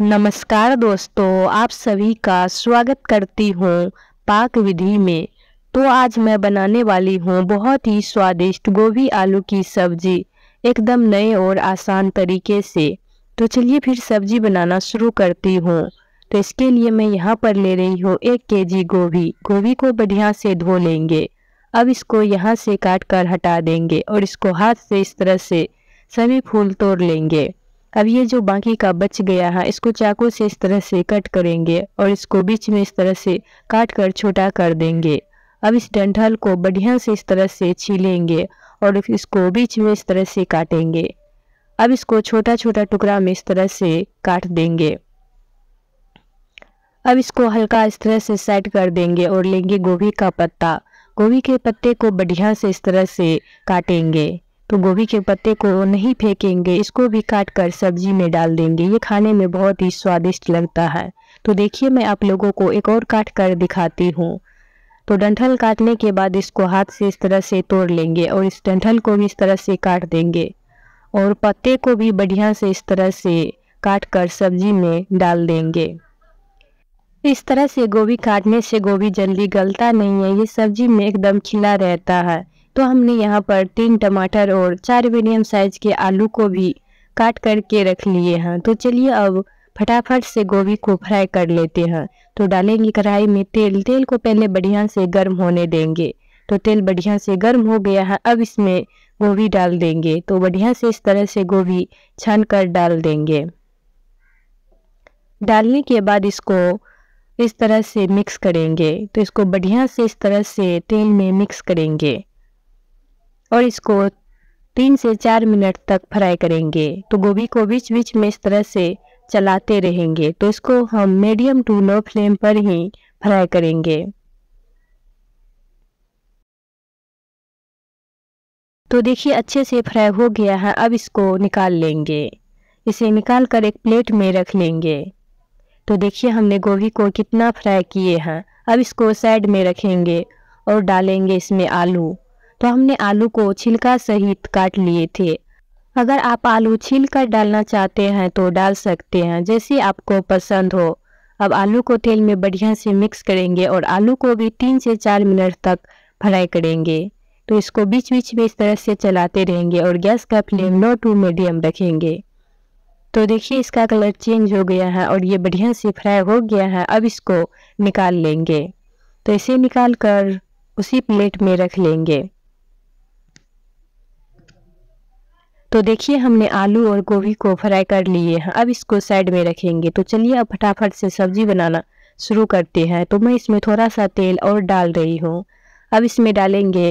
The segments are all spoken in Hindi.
नमस्कार दोस्तों आप सभी का स्वागत करती हूँ पाक विधि में तो आज मैं बनाने वाली हूँ बहुत ही स्वादिष्ट गोभी आलू की सब्जी एकदम नए और आसान तरीके से तो चलिए फिर सब्जी बनाना शुरू करती हूँ तो इसके लिए मैं यहाँ पर ले रही हूँ एक के जी गोभी गोभी को बढ़िया से धो लेंगे अब इसको यहाँ से काट कर हटा देंगे और इसको हाथ से इस तरह से सभी फूल तोड़ लेंगे अब ये जो बाकी का बच गया है इसको चाकू से इस तरह से कट करेंगे और इसको बीच में इस तरह से काट कर छोटा कर देंगे अब इस डंठल को बढ़िया से इस तरह से छीलेंगे और इसको बीच में इस तरह से काटेंगे अब इसको छोटा छोटा टुकड़ा में इस तरह से काट देंगे अब इसको हल्का इस तरह से सेट कर देंगे और लेंगे गोभी का पत्ता गोभी के पत्ते को बढ़िया से इस तरह से काटेंगे तो गोभी के पत्ते को नहीं फेंकेंगे इसको भी काट कर सब्जी में डाल देंगे ये खाने में बहुत ही स्वादिष्ट लगता है तो देखिए मैं आप लोगों को एक और काट कर दिखाती हूँ तो डंठल काटने के बाद इसको हाथ से इस तरह से तोड़ लेंगे और इस डंठल को भी इस तरह से काट देंगे और पत्ते को भी बढ़िया से इस तरह से काट कर सब्जी में डाल देंगे इस तरह से गोभी काटने से गोभी जल्दी गलता नहीं है ये सब्जी में एकदम खिला रहता है तो हमने यहाँ पर तीन टमाटर और चार मीडियम साइज के आलू को भी काट करके रख लिए हैं तो चलिए अब फटाफट से गोभी को फ्राई कर लेते हैं तो डालेंगे कढ़ाई में तेल तेल को पहले बढ़िया से गर्म होने देंगे तो तेल बढ़िया से गर्म हो गया है अब इसमें गोभी डाल देंगे तो बढ़िया से इस तरह से गोभी छान कर डाल देंगे डालने के बाद इसको इस तरह से मिक्स करेंगे तो इसको बढ़िया से इस तरह से तेल में मिक्स करेंगे और इसको तीन से चार मिनट तक फ्राई करेंगे तो गोभी को बीच बीच में इस तरह से चलाते रहेंगे तो इसको हम मीडियम टू लो फ्लेम पर ही फ्राई करेंगे तो देखिए अच्छे से फ्राई हो गया है अब इसको निकाल लेंगे इसे निकाल कर एक प्लेट में रख लेंगे तो देखिए हमने गोभी को कितना फ्राई किए हैं अब इसको साइड में रखेंगे और डालेंगे इसमें आलू तो हमने आलू को छिलका सहित काट लिए थे अगर आप आलू छील कर डालना चाहते हैं तो डाल सकते हैं जैसे आपको पसंद हो अब आलू को तेल में बढ़िया से मिक्स करेंगे और आलू को भी तीन से चार मिनट तक फ्राई करेंगे तो इसको बीच बीच में इस तरह से चलाते रहेंगे और गैस का फ्लेम लो टू मीडियम रखेंगे तो देखिए इसका कलर चेंज हो गया है और ये बढ़िया से फ्राई हो गया है अब इसको निकाल लेंगे तो इसे निकाल कर उसी प्लेट में रख लेंगे तो देखिए हमने आलू और गोभी को फ्राई कर लिए हैं अब इसको साइड में रखेंगे तो चलिए अब फटाफट से सब्जी बनाना शुरू करते हैं तो मैं इसमें थोड़ा सा तेल और डाल रही हूँ अब इसमें डालेंगे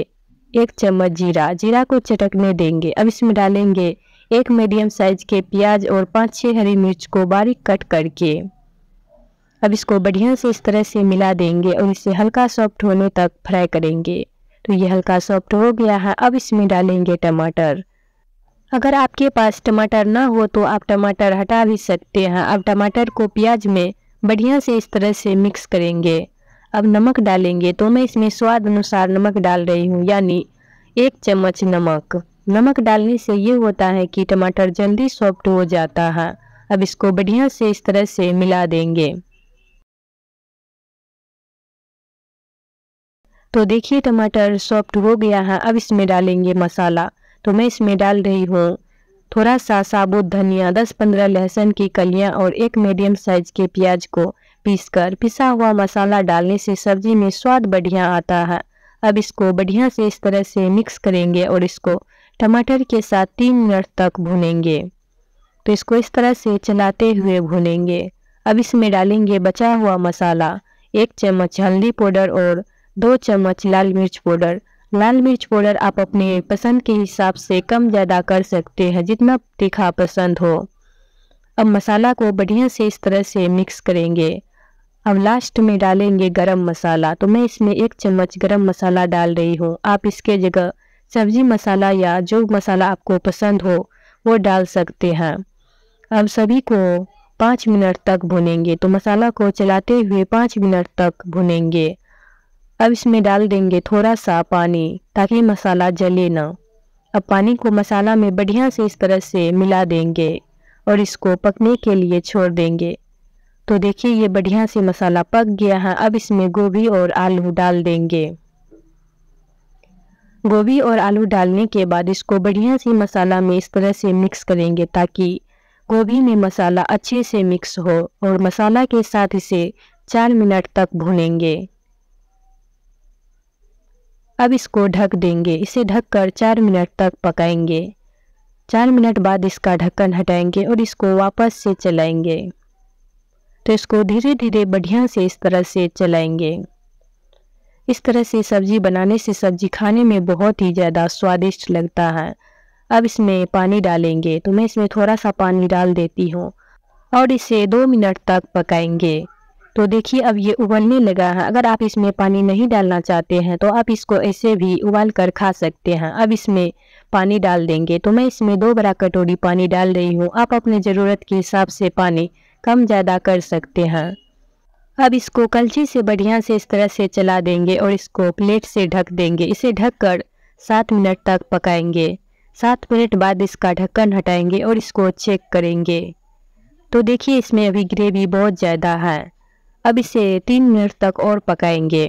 एक चम्मच जीरा जीरा को चटकने देंगे अब इसमें डालेंगे एक मीडियम साइज के प्याज और पाँच छः हरी मिर्च को बारीक कट करके अब इसको बढ़िया से इस तरह से मिला देंगे और इसे हल्का सॉफ्ट होने तक फ्राई करेंगे तो ये हल्का सॉफ्ट हो गया है अब इसमें डालेंगे टमाटर अगर आपके पास टमाटर ना हो तो आप टमाटर हटा भी सकते हैं अब टमाटर को प्याज में बढ़िया से इस तरह से मिक्स करेंगे अब नमक डालेंगे तो मैं इसमें स्वाद अनुसार नमक डाल रही हूँ यानी एक चम्मच नमक नमक डालने से ये होता है कि टमाटर जल्दी सॉफ्ट हो जाता है अब इसको बढ़िया से इस तरह से मिला देंगे तो देखिए टमाटर सॉफ्ट हो गया है अब इसमें डालेंगे मसाला तो मैं इसमें डाल रही हूँ थोड़ा सा साबुत धनिया दस पंद्रह लहसुन की कलियाँ और एक मीडियम साइज के प्याज को पीसकर पिसा हुआ मसाला डालने से सब्जी में स्वाद बढ़िया आता है अब इसको बढ़िया से इस तरह से मिक्स करेंगे और इसको टमाटर के साथ तीन मिनट तक भूनेंगे तो इसको इस तरह से चलाते हुए भूनेंगे अब इसमें डालेंगे बचा हुआ मसाला एक चम्मच हल्दी पाउडर और दो चम्मच लाल मिर्च पाउडर लाल मिर्च पाउडर आप अपने पसंद के हिसाब से कम ज़्यादा कर सकते हैं जितना तीखा पसंद हो अब मसाला को बढ़िया से इस तरह से मिक्स करेंगे अब लास्ट में डालेंगे गरम मसाला तो मैं इसमें एक चम्मच गरम मसाला डाल रही हूँ आप इसके जगह सब्जी मसाला या जो मसाला आपको पसंद हो वो डाल सकते हैं अब सभी को पाँच मिनट तक भुनेंगे तो मसाला को चलाते हुए पाँच मिनट तक भुनेंगे अब इसमें डाल देंगे थोड़ा सा पानी ताकि मसाला जले ना अब पानी को मसाला में बढ़िया से इस तरह से मिला देंगे और इसको पकने के लिए छोड़ देंगे तो देखिए ये बढ़िया से मसाला पक गया है अब इसमें गोभी और आलू डाल देंगे गोभी और आलू डालने के बाद इसको बढ़िया से मसाला में इस तरह से मिक्स करेंगे ताकि गोभी में मसाला अच्छे से मिक्स हो और मसाला के साथ इसे चार मिनट तक भूनेंगे अब इसको ढक देंगे इसे ढककर चार मिनट तक पकाएंगे चार मिनट बाद इसका ढक्कन हटाएंगे और इसको वापस से चलाएंगे तो इसको धीरे धीरे बढ़िया से इस तरह से चलाएंगे इस तरह से सब्जी बनाने से सब्जी खाने में बहुत ही ज़्यादा स्वादिष्ट लगता है अब इसमें पानी डालेंगे तो मैं इसमें थोड़ा सा पानी डाल देती हूँ और इसे दो मिनट तक पकाएंगे तो देखिए अब ये उबलने लगा है अगर आप इसमें पानी नहीं डालना चाहते हैं तो आप इसको ऐसे भी उबाल कर खा सकते हैं अब इसमें पानी डाल देंगे तो मैं इसमें दो बड़ा कटोरी पानी डाल रही हूँ आप अपने ज़रूरत के हिसाब से पानी कम ज़्यादा कर सकते हैं अब इसको कलछी से बढ़िया से इस तरह से चला देंगे और इसको प्लेट से ढक देंगे इसे कर सात मिनट तक पकाएंगे सात मिनट बाद इसका ढक्कन हटाएंगे और इसको चेक करेंगे तो देखिए इसमें अभी ग्रेवी बहुत ज़्यादा है अब इसे तीन मिनट तक और पकाएंगे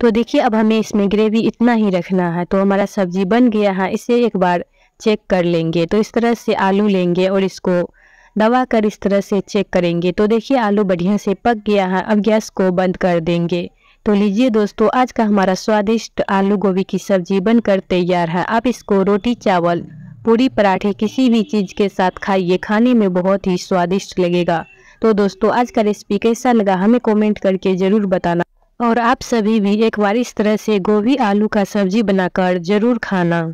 तो देखिए अब हमें इसमें ग्रेवी इतना ही रखना है तो हमारा सब्जी बन गया है इसे एक बार चेक कर लेंगे तो इस तरह से आलू लेंगे और इसको दबा कर इस तरह से चेक करेंगे तो देखिए आलू बढ़िया से पक गया है अब गैस को बंद कर देंगे तो लीजिए दोस्तों आज का हमारा स्वादिष्ट आलू गोभी की सब्जी बनकर तैयार है आप इसको रोटी चावल पूरी पराठे किसी भी चीज़ के साथ खाइए खाने में बहुत ही स्वादिष्ट लगेगा तो दोस्तों आज का रेसिपी कैसा लगा हमें कमेंट करके ज़रूर बताना और आप सभी भी एक बार इस तरह से गोभी आलू का सब्जी बनाकर ज़रूर खाना